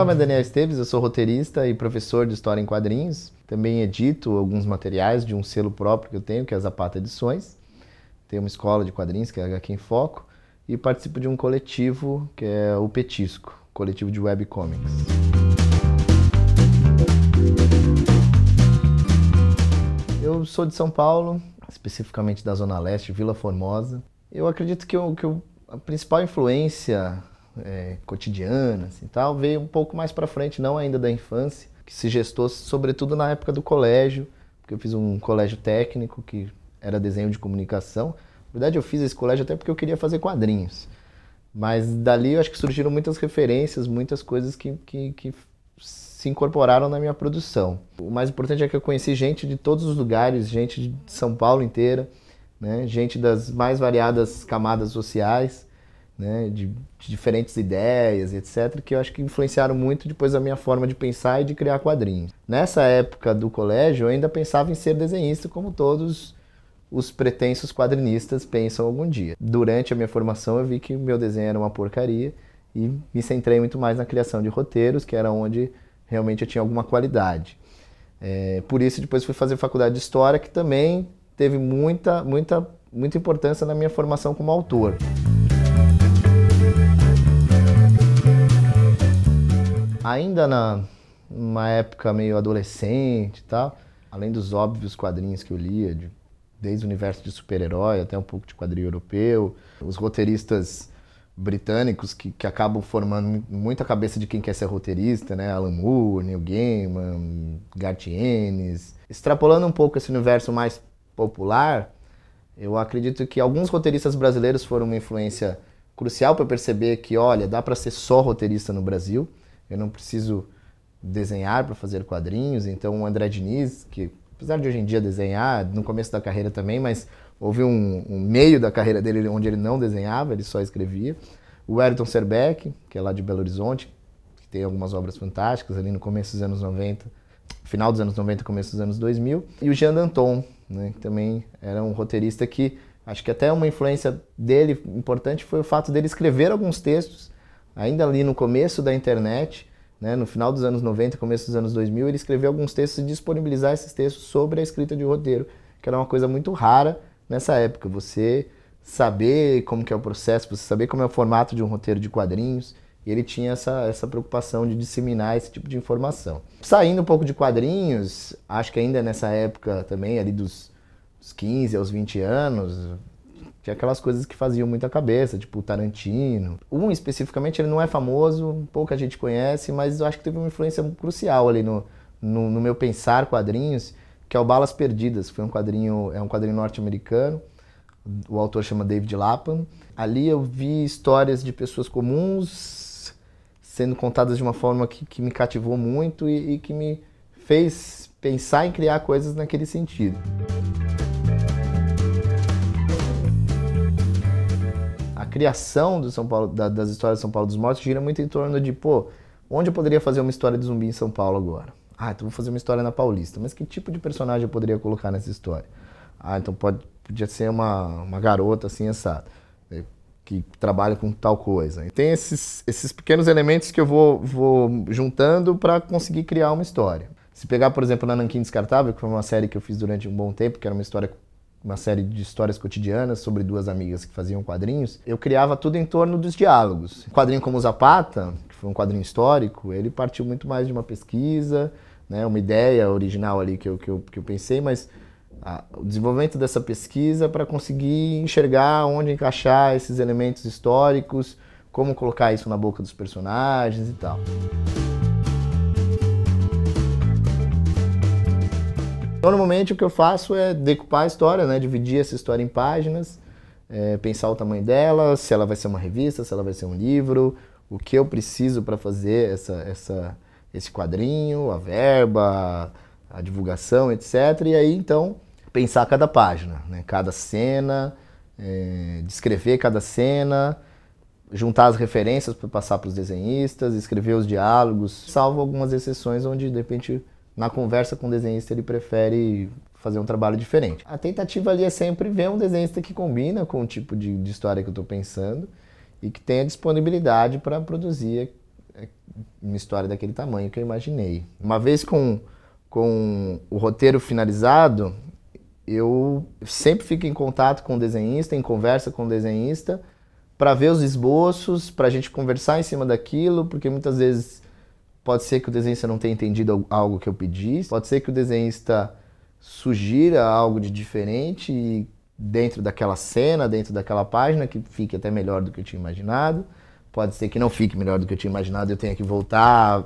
nome é Daniel Esteves, eu sou roteirista e professor de História em Quadrinhos. Também edito alguns materiais de um selo próprio que eu tenho, que é a Zapata Edições. Tenho uma escola de quadrinhos, que é a HQ em Foco. E participo de um coletivo, que é o Petisco, coletivo de webcomics. Eu sou de São Paulo, especificamente da Zona Leste, Vila Formosa. Eu acredito que, eu, que eu, a principal influência é, cotidianas e tal, veio um pouco mais para frente, não ainda da infância, que se gestou sobretudo na época do colégio, porque eu fiz um colégio técnico que era desenho de comunicação. Na verdade, eu fiz esse colégio até porque eu queria fazer quadrinhos. Mas dali eu acho que surgiram muitas referências, muitas coisas que, que, que se incorporaram na minha produção. O mais importante é que eu conheci gente de todos os lugares, gente de São Paulo inteira, né? gente das mais variadas camadas sociais né, de, de, diferentes ideias, etc., que eu acho que influenciaram muito depois a minha forma de pensar e de criar quadrinhos. Nessa época do colégio, eu ainda pensava em ser desenhista, como todos os pretensos quadrinistas pensam algum dia. Durante a minha formação, eu vi que o meu desenho era uma porcaria e me centrei muito mais na criação de roteiros, que era onde realmente eu tinha alguma qualidade. É, por isso, depois fui fazer faculdade de História, que também teve muita, muita, muita importância na minha formação como autor. Ainda na uma época meio adolescente e tal, além dos óbvios quadrinhos que eu lia, de, desde o universo de super-herói até um pouco de quadrinho europeu, os roteiristas britânicos que, que acabam formando muita cabeça de quem quer ser roteirista, né? Alan Moore, Neil Gaiman, Ennis. Extrapolando um pouco esse universo mais popular, eu acredito que alguns roteiristas brasileiros foram uma influência crucial para perceber que, olha, dá para ser só roteirista no Brasil eu não preciso desenhar para fazer quadrinhos. Então, o André Diniz, que apesar de hoje em dia desenhar, no começo da carreira também, mas houve um, um meio da carreira dele onde ele não desenhava, ele só escrevia. O Ayrton Serbeck, que é lá de Belo Horizonte, que tem algumas obras fantásticas ali no começo dos anos 90, final dos anos 90, começo dos anos 2000. E o Jean Danton, né, que também era um roteirista que acho que até uma influência dele importante foi o fato dele escrever alguns textos ainda ali no começo da internet, né, no final dos anos 90, começo dos anos 2000, ele escreveu alguns textos e disponibilizar esses textos sobre a escrita de roteiro, que era uma coisa muito rara nessa época. Você saber como que é o processo, você saber como é o formato de um roteiro de quadrinhos, e ele tinha essa, essa preocupação de disseminar esse tipo de informação. Saindo um pouco de quadrinhos, acho que ainda nessa época também, ali dos, dos 15 aos 20 anos, tinha aquelas coisas que faziam muita cabeça, tipo Tarantino. Um especificamente, ele não é famoso, pouca gente conhece, mas eu acho que teve uma influência crucial ali no, no, no meu pensar quadrinhos, que é o Balas Perdidas, foi um quadrinho, é um quadrinho norte-americano. O autor chama David Lapham. Ali eu vi histórias de pessoas comuns sendo contadas de uma forma que, que me cativou muito e, e que me fez pensar em criar coisas naquele sentido. criação do São Paulo, da, das histórias de São Paulo dos mortos gira muito em torno de, pô, onde eu poderia fazer uma história de zumbi em São Paulo agora? Ah, então vou fazer uma história na Paulista. Mas que tipo de personagem eu poderia colocar nessa história? Ah, então pode, podia ser uma, uma garota assim, essa é, que trabalha com tal coisa. E tem esses, esses pequenos elementos que eu vou, vou juntando para conseguir criar uma história. Se pegar, por exemplo, na Nankin Descartável, que foi uma série que eu fiz durante um bom tempo, que era uma história uma série de histórias cotidianas sobre duas amigas que faziam quadrinhos, eu criava tudo em torno dos diálogos. O quadrinho como Zapata, que foi um quadrinho histórico, ele partiu muito mais de uma pesquisa, né, uma ideia original ali que eu, que eu, que eu pensei, mas a, o desenvolvimento dessa pesquisa para conseguir enxergar onde encaixar esses elementos históricos, como colocar isso na boca dos personagens e tal. Normalmente o que eu faço é decupar a história, né? dividir essa história em páginas, é, pensar o tamanho dela, se ela vai ser uma revista, se ela vai ser um livro, o que eu preciso para fazer essa, essa, esse quadrinho, a verba, a divulgação, etc. E aí então pensar cada página, né? cada cena, é, descrever cada cena, juntar as referências para passar para os desenhistas, escrever os diálogos, salvo algumas exceções onde de repente na conversa com o desenhista ele prefere fazer um trabalho diferente. A tentativa ali é sempre ver um desenhista que combina com o tipo de, de história que eu estou pensando e que tenha disponibilidade para produzir é, uma história daquele tamanho que eu imaginei. Uma vez com, com o roteiro finalizado, eu sempre fico em contato com o desenhista, em conversa com o desenhista, para ver os esboços, para a gente conversar em cima daquilo, porque muitas vezes Pode ser que o desenhista não tenha entendido algo que eu pedi, pode ser que o desenhista sugira algo de diferente dentro daquela cena, dentro daquela página, que fique até melhor do que eu tinha imaginado. Pode ser que não fique melhor do que eu tinha imaginado, eu tenha que voltar,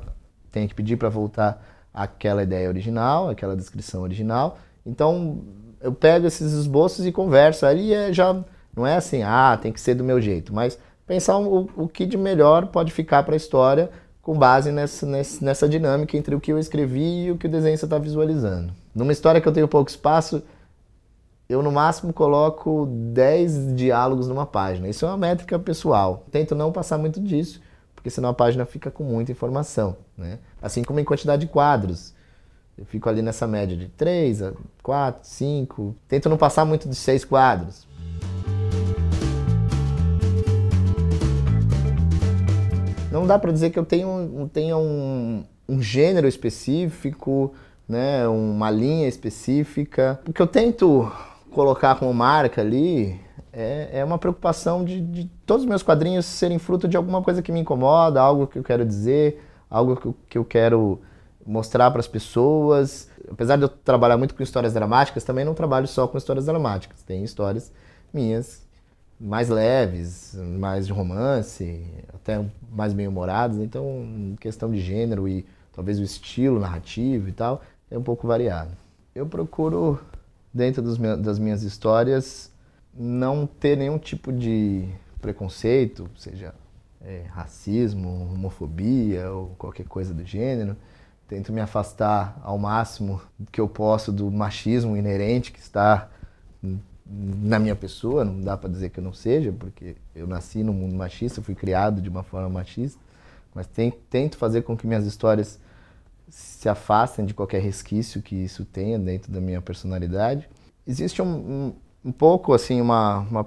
tenha que pedir para voltar aquela ideia original, aquela descrição original. Então, eu pego esses esboços e converso. Ali é, já não é assim, ah, tem que ser do meu jeito, mas pensar o, o que de melhor pode ficar para a história com base nessa, nessa dinâmica entre o que eu escrevi e o que o desenho está visualizando. Numa história que eu tenho pouco espaço, eu no máximo coloco 10 diálogos numa página. Isso é uma métrica pessoal. Tento não passar muito disso, porque senão a página fica com muita informação. Né? Assim como em quantidade de quadros. Eu fico ali nessa média de 3 a 4, 5. Tento não passar muito de 6 quadros, não dá para dizer que eu tenho, tenha um, um gênero específico, né, uma linha específica. O que eu tento colocar como marca ali é, é uma preocupação de, de, todos os meus quadrinhos serem fruto de alguma coisa que me incomoda, algo que eu quero dizer, algo que eu, que eu quero mostrar para as pessoas. Apesar de eu trabalhar muito com histórias dramáticas, também não trabalho só com histórias dramáticas. Tem histórias minhas mais leves, mais de romance, até mais bem-humorados. Então, questão de gênero e talvez o estilo narrativo e tal, é um pouco variado. Eu procuro, dentro dos, das minhas histórias, não ter nenhum tipo de preconceito, seja é, racismo, homofobia ou qualquer coisa do gênero. Tento me afastar ao máximo que eu posso do machismo inerente que está na minha pessoa, não dá para dizer que eu não seja, porque eu nasci no mundo machista, fui criado de uma forma machista, mas tem, tento fazer com que minhas histórias se afastem de qualquer resquício que isso tenha dentro da minha personalidade. Existe um, um, um pouco assim uma, uma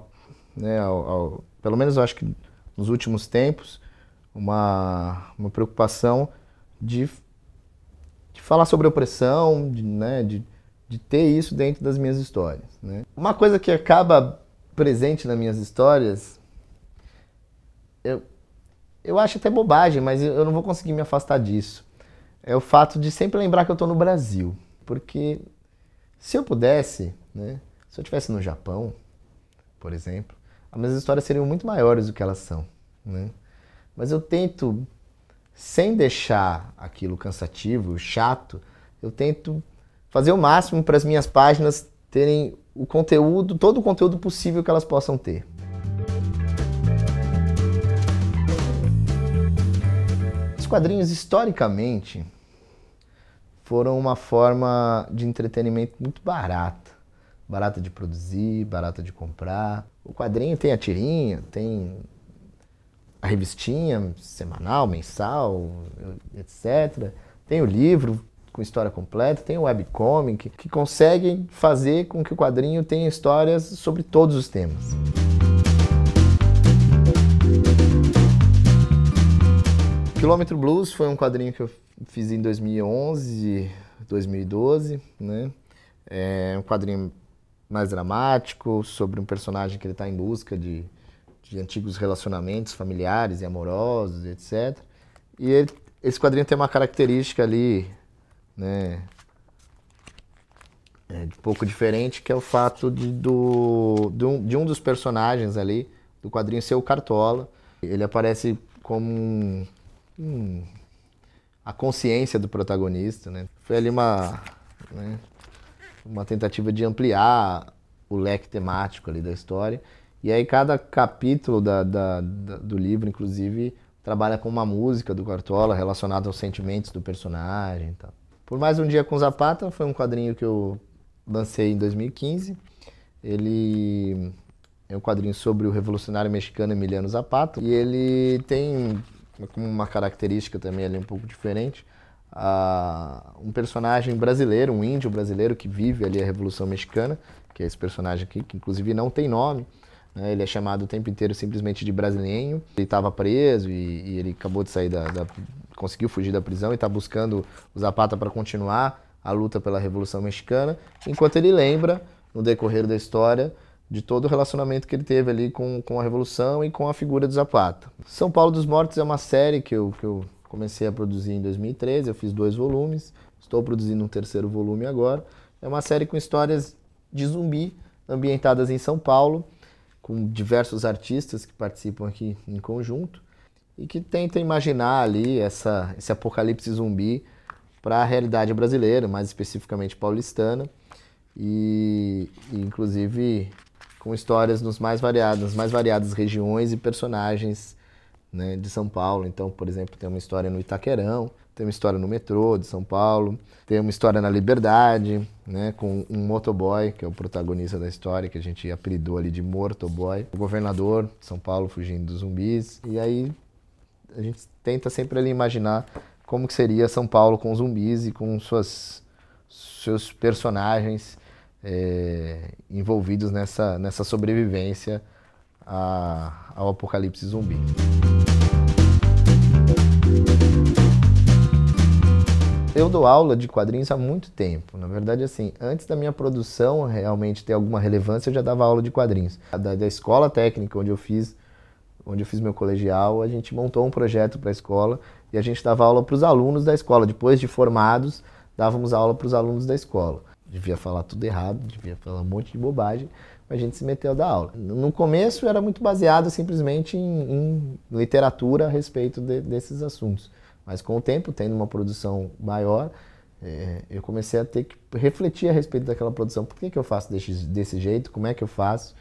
né, ao, ao, pelo menos eu acho que nos últimos tempos, uma, uma preocupação de, de falar sobre opressão, de, né, de de ter isso dentro das minhas histórias. Né? Uma coisa que acaba presente nas minhas histórias, eu, eu acho até bobagem, mas eu não vou conseguir me afastar disso. É o fato de sempre lembrar que eu estou no Brasil. Porque se eu pudesse, né, se eu estivesse no Japão, por exemplo, as minhas histórias seriam muito maiores do que elas são. Né? Mas eu tento, sem deixar aquilo cansativo, chato, eu tento fazer o máximo para as minhas páginas terem o conteúdo, todo o conteúdo possível que elas possam ter. Os quadrinhos, historicamente, foram uma forma de entretenimento muito barata. Barata de produzir, barata de comprar. O quadrinho tem a tirinha, tem a revistinha semanal, mensal, etc. Tem o livro, com história completa, tem webcomic, que conseguem fazer com que o quadrinho tenha histórias sobre todos os temas. Quilômetro Blues foi um quadrinho que eu fiz em 2011, 2012, né? É um quadrinho mais dramático, sobre um personagem que ele está em busca de, de antigos relacionamentos familiares e amorosos, etc. E ele, esse quadrinho tem uma característica ali né, é, um pouco diferente, que é o fato de, do, de um, de, um, dos personagens ali do quadrinho ser o Cartola. Ele aparece como um, um, a consciência do protagonista, né? Foi ali uma, né, uma tentativa de ampliar o leque temático ali da história. E aí cada capítulo da, da, da, do livro, inclusive, trabalha com uma música do Cartola relacionada aos sentimentos do personagem e tal. Por mais um dia com Zapata, foi um quadrinho que eu lancei em 2015. Ele é um quadrinho sobre o revolucionário mexicano Emiliano Zapata e ele tem como uma característica também ali um pouco diferente um personagem brasileiro, um índio brasileiro que vive ali a Revolução Mexicana, que é esse personagem aqui, que inclusive não tem nome. Né? Ele é chamado o tempo inteiro simplesmente de brasileiro. Ele estava preso e, e, ele acabou de sair da, da, conseguiu fugir da prisão e está buscando o Zapata para continuar a luta pela Revolução Mexicana, enquanto ele lembra, no decorrer da história, de todo o relacionamento que ele teve ali com, com a Revolução e com a figura do Zapata. São Paulo dos Mortos é uma série que eu, que eu comecei a produzir em 2013, eu fiz dois volumes, estou produzindo um terceiro volume agora. É uma série com histórias de zumbi ambientadas em São Paulo, com diversos artistas que participam aqui em conjunto e que tenta imaginar ali essa, esse apocalipse zumbi para a realidade brasileira, mais especificamente paulistana, e, e, inclusive com histórias nos mais variadas nas mais variadas regiões e personagens né, de São Paulo. Então, por exemplo, tem uma história no Itaquerão, tem uma história no metrô de São Paulo, tem uma história na Liberdade, né, com um motoboy, que é o protagonista da história, que a gente apelidou ali de Mortoboy, o governador de São Paulo fugindo dos zumbis. E aí a gente tenta sempre ali imaginar como que seria São Paulo com zumbis e com suas, seus personagens é, envolvidos nessa, nessa sobrevivência a, ao apocalipse zumbi. Eu dou aula de quadrinhos há muito tempo. Na verdade, assim, antes da minha produção realmente ter alguma relevância, eu já dava aula de quadrinhos. Da, da escola técnica onde eu fiz onde eu fiz meu colegial, a gente montou um projeto para a escola e a gente dava aula para os alunos da escola. Depois de formados, dávamos aula para os alunos da escola. Devia falar tudo errado, devia falar um monte de bobagem, mas a gente se meteu a dar aula. No começo era muito baseado simplesmente em, em literatura a respeito de, desses assuntos. Mas com o tempo, tendo uma produção maior, é, eu comecei a ter que refletir a respeito daquela produção. Por que, que eu faço desse, desse jeito? Como é que eu faço?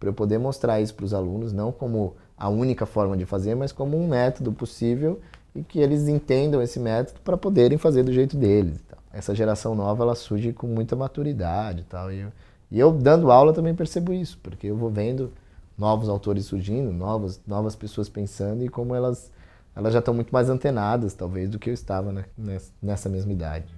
Para eu poder mostrar isso para os alunos, não como a única forma de fazer, mas como um método possível e que eles entendam esse método para poderem fazer do jeito deles. Tá? essa geração nova ela surge com muita maturidade e tal. E eu, e eu dando aula também percebo isso, porque eu vou vendo novos autores surgindo, novas, novas pessoas pensando e como elas, elas já estão muito mais antenadas, talvez, do que eu estava nessa mesma idade.